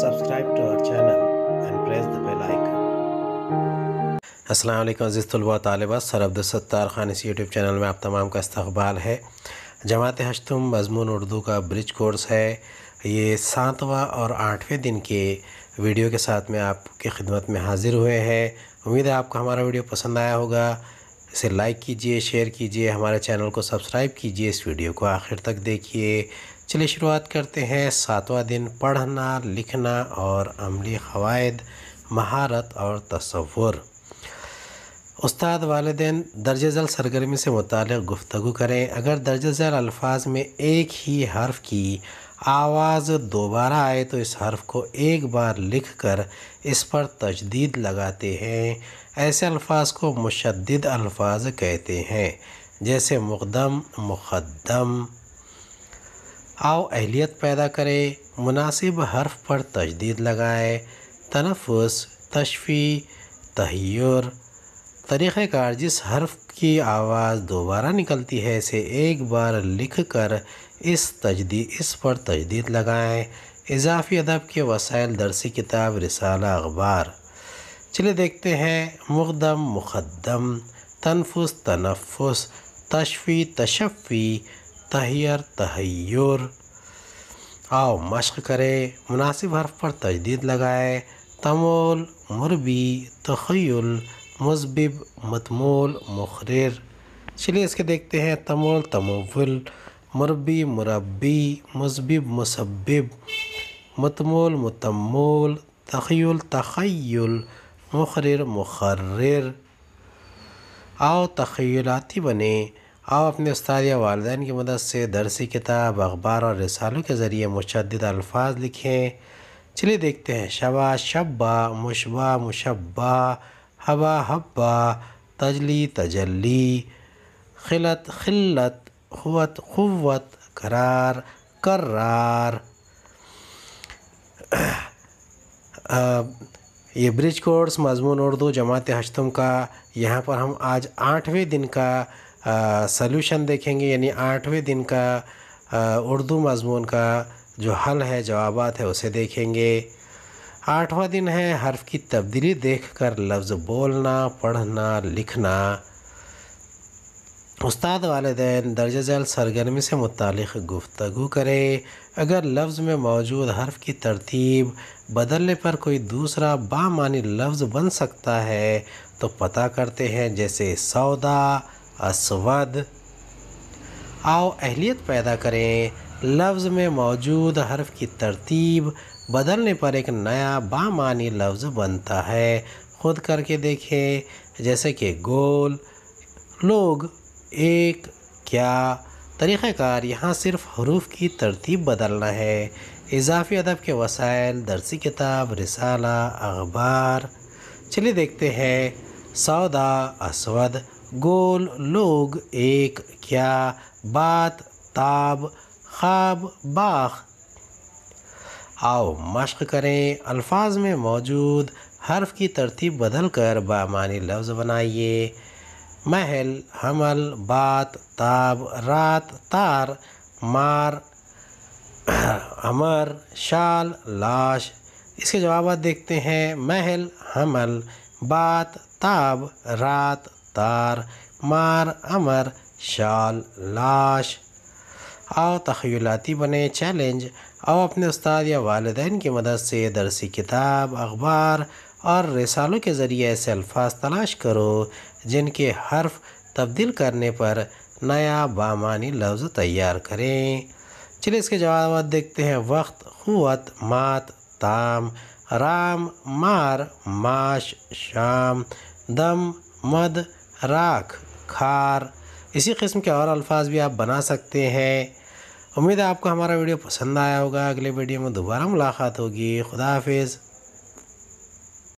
subscribe to our channel and press the bell icon Aslam अज़ीज़ तलबा तालबा सरअब्द सत्तार खान इस YouTube channel में आप तमाम का इस्तबाल है जमात हशतम मजमून उर्दू का ब्रिज कोर्स है ये सातवां और आठवें दिन के वीडियो के साथ में आपकी खिदमत में हाज़िर हुए हैं उम्मीद है आपको हमारा वीडियो पसंद आया होगा इसे लाइक कीजिए शेयर कीजिए हमारे चैनल को सब्सक्राइब कीजिए इस वीडियो को आखिर तक देखिए चलिए शुरुआत करते हैं सातवां दिन पढ़ना लिखना और अमली क़वायद महारत और तस्वुर उस्ताद वालदे दर्ज झल सरगर्मी से मुतल गुफ्तु करें अगर दर्ज झल अल्फाज में एक ही हर्फ की आवाज़ दोबारा आए तो इस हर्फ को एक बार लिख कर इस पर तजदीद लगाते हैं ऐसे अल्फाज को मुशद अल्फाज कहते हैं जैसे मुकदम मुक़दम आओ अहलियत पैदा करें मुनासिब हर्फ पर तजदीद लगाए तनफस तशफी तहयर तरीक़ार जिस हर्फ की आवाज़ दोबारा निकलती है इसे एक बार लिख कर इस तजदी इस पर तजदीद लगाएँ इजाफी अदब के वसाइल दरसी किताब रिसाला अखबार चलिए देखते हैं मुकदम मुक़दम तनफस तनफ़ तशफ़ी तशफ़ी तहयर तहयर आओ मश्क करें मुनासिब हर्फ पर तजदीद लगाए तमोल मुरबी तखयल मजबिब मतमोल मुखर चलिए इसके देखते हैं तमोल तमोवल मुरबी मुरबी मजबिब मुसब्बिब मतमोल मतमोल तखयल तखयल मुखर मुखर आओ तखयलाती बने आप अपने उस्ताद या वालदेन की मदद से दरसी किताब अखबार और रसालों के ज़रिए मुशद अल्फाज लिखें चलिए देखते हैं शबा शब्बा मुशबा मुशबा हवा हब्बा तजली तजली खिलत खिलत खुवत खुवत करार करार ये ब्रिज कोर्स मजमून उर्दू जमात हशतम का यहाँ पर हम आज आठवें दिन का सल्यूशन देखेंगे यानी आठवें दिन का उर्दू मजमून का जो हल है जवाब है उसे देखेंगे आठवां दिन है हर्फ की तब्दीली देखकर लफ्ज़ बोलना पढ़ना लिखना उस्ताद वालदेन दर्ज जल सरगर्मी से मुतक गुफ्तु करें अगर लफ्ज़ में मौजूद हर्फ की तरतीब बदलने पर कोई दूसरा बामानी लफ्ज़ बन सकता है तो पता करते हैं जैसे सौदा असवद आओ अहलियत पैदा करें लफ्ज़ में मौजूद हर्फ की तरतीब बदलने पर एक नया बामानी लफ्ज़ बनता है ख़ुद करके देखें जैसे कि गोल लोग एक क्या तरीक़ार यहाँ सिर्फ हरूफ की तरतीब बदलना है इजाफी अदब के वसाइल दरसी किताब रिसाला अखबार चलिए देखते हैं सौदा असवद गोल लोग एक क्या बात ताब खाब बाख आओ मश्क करें अल्फाज में मौजूद हर्फ की तरतीब बदल कर बामानी लफ्ज़ बनाइए महल हमल बात ताब रात तार मार अमर शाल लाश इसके जवाब देखते हैं महल हमल बात ताब रात दस्तार मार अमर शाल लाश आओ तखयलाती बने चैलेंज आओ अपने उस्ताद या वालदेन की मदद से दरसी किताब अखबार और रिसालों के ज़रिए ऐसे अल्फाज तलाश करो जिनके हर्फ तब्दील करने पर नया बामानी लफ्ज़ तैयार करें चलिए इसके जवाब देखते हैं वक्त क़वत मात ताम राम मार माश शाम दम मद राख खार इसी किस्म के और अल्फाज भी आप बना सकते हैं उम्मीद है आपको हमारा वीडियो पसंद आया होगा अगले वीडियो में दोबारा मुलाकात होगी खुदा हाफिज़